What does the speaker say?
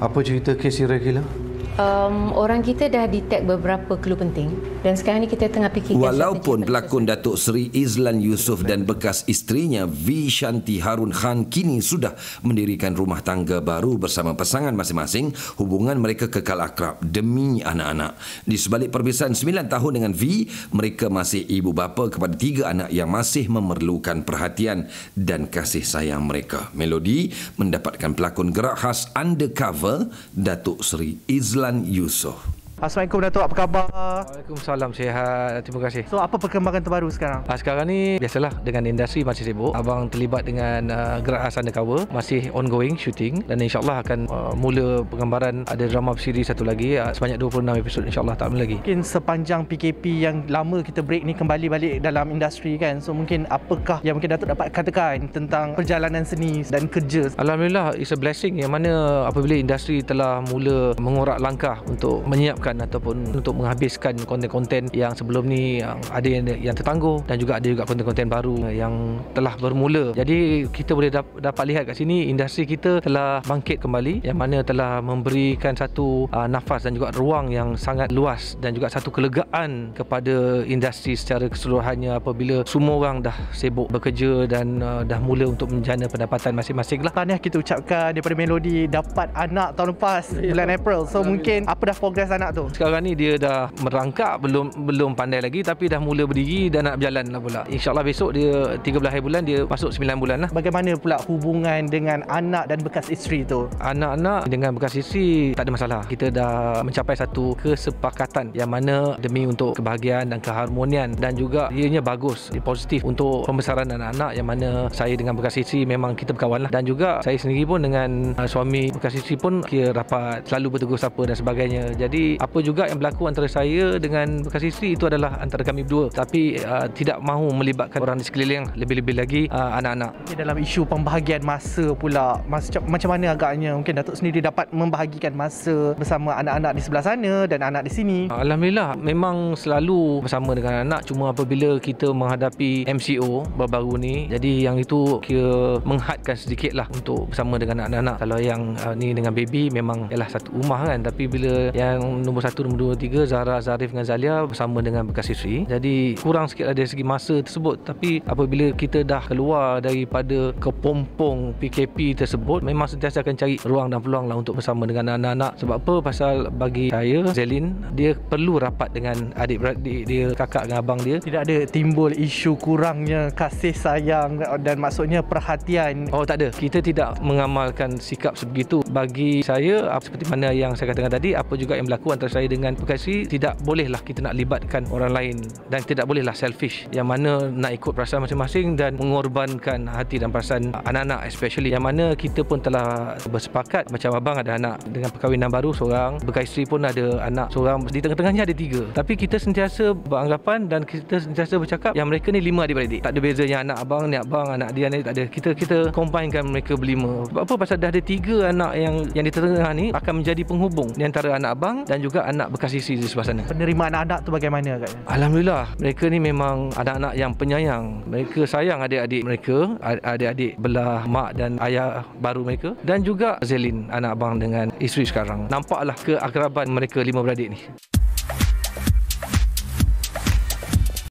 Apa cerita kes Ira Gila? um, orang kita dah detect beberapa clue penting dan sekarang ni kita tengah fikir walaupun pelakon Datuk Seri Izlan Yusof dan bekas istrinya V Shanti Harun Khan kini sudah mendirikan rumah tangga baru bersama pasangan masing-masing hubungan mereka kekal akrab demi anak-anak di sebalik perpisahan 9 tahun dengan V mereka masih ibu bapa kepada tiga anak yang masih memerlukan perhatian dan kasih sayang mereka Melody mendapatkan pelakon gerak khas undercover Datuk Seri Izlan Tuan Yusof. Assalamualaikum Datuk, apa khabar? Waalaikumsalam, sihat. Terima kasih. So, apa perkembangan terbaru sekarang? Ah, sekarang ni biasalah dengan industri masih sibuk. Abang terlibat dengan uh, Gerak Hasan Dekawa masih ongoing shooting dan insyaallah akan uh, mula penggambaran ada drama siri satu lagi uh, sebanyak 26 episod insyaallah tak tak lagi. Mungkin sepanjang PKP yang lama kita break ni kembali balik dalam industri kan. So, mungkin apakah yang mungkin Datuk dapat katakan tentang perjalanan seni dan kerja? Alhamdulillah, it's a blessing yang mana apabila industri telah mula mengorak langkah untuk menyiapkan menghentikan ataupun untuk menghabiskan konten-konten yang sebelum ni yang ada yang, yang tertangguh dan juga ada juga konten-konten baru yang telah bermula. Jadi kita boleh dap- dapat lihat kat sini industri kita telah bangkit kembali yang mana telah memberikan satu uh, nafas dan juga ruang yang sangat luas dan juga satu kelegaan kepada industri secara keseluruhannya apabila semua orang dah sibuk bekerja dan uh, dah mula untuk menjana pendapatan masing-masing lah. Tahniah kita ucapkan daripada Melody dapat anak tahun lepas ya. bulan April. So mungkin apa dah progres anak tu? tu. Sekarang ni dia dah merangkak belum belum pandai lagi tapi dah mula berdiri dan nak berjalan lah pula. InsyaAllah besok dia 13 hari bulan dia masuk 9 bulan lah. Bagaimana pula hubungan dengan anak dan bekas isteri tu? Anak-anak dengan bekas isteri tak ada masalah. Kita dah mencapai satu kesepakatan yang mana demi untuk kebahagiaan dan keharmonian dan juga ianya bagus, dia positif untuk pembesaran anak-anak yang mana saya dengan bekas isteri memang kita berkawan lah. Dan juga saya sendiri pun dengan uh, suami bekas isteri pun kira rapat selalu bertegur sapa dan sebagainya. Jadi apa juga yang berlaku antara saya dengan bekas isteri itu adalah antara kami berdua tapi uh, tidak mahu melibatkan orang di sekeliling lebih-lebih lagi uh, anak-anak okay, dalam isu pembahagian masa pula macam macam mana agaknya mungkin datuk sendiri dapat membahagikan masa bersama anak-anak di sebelah sana dan anak di sini alhamdulillah memang selalu bersama dengan anak cuma apabila kita menghadapi MCO baru-baru ni jadi yang itu kira menghadkan sedikit lah untuk bersama dengan anak-anak kalau yang uh, ni dengan baby memang ialah satu rumah kan tapi bila yang nombor 1, nombor 2, 3 Zara, Zarif dengan Zalia bersama dengan bekas isteri jadi kurang sikit lah dari segi masa tersebut tapi apabila kita dah keluar daripada kepompong PKP tersebut memang sentiasa akan cari ruang dan peluang lah untuk bersama dengan anak-anak sebab apa pasal bagi saya Zelin dia perlu rapat dengan adik-beradik dia kakak dengan abang dia tidak ada timbul isu kurangnya kasih sayang dan maksudnya perhatian oh tak ada kita tidak mengamalkan sikap sebegitu bagi saya seperti mana yang saya katakan tadi apa juga yang berlaku antara saya dengan pengkasi tidak bolehlah kita nak libatkan orang lain dan tidak bolehlah selfish yang mana nak ikut perasaan masing-masing dan mengorbankan hati dan perasaan anak-anak especially yang mana kita pun telah bersepakat macam abang ada anak dengan perkahwinan baru seorang berkaisri pun ada anak seorang di tengah-tengahnya ada tiga tapi kita sentiasa beranggapan dan kita sentiasa bercakap yang mereka ni lima adik-beradik tak ada bezanya anak abang ni abang anak dia ni tak ada kita kita combinekan mereka berlima apa pasal dah ada tiga anak yang yang di tengah ni akan menjadi penghubung di antara anak abang dan juga juga anak bekas isteri di sebelah sana. Penerimaan anak tu bagaimana agaknya? Alhamdulillah, mereka ni memang anak-anak yang penyayang. Mereka sayang adik-adik mereka, adik-adik belah mak dan ayah baru mereka dan juga Zelin anak abang dengan isteri sekarang. Nampaklah keakraban mereka lima beradik ni.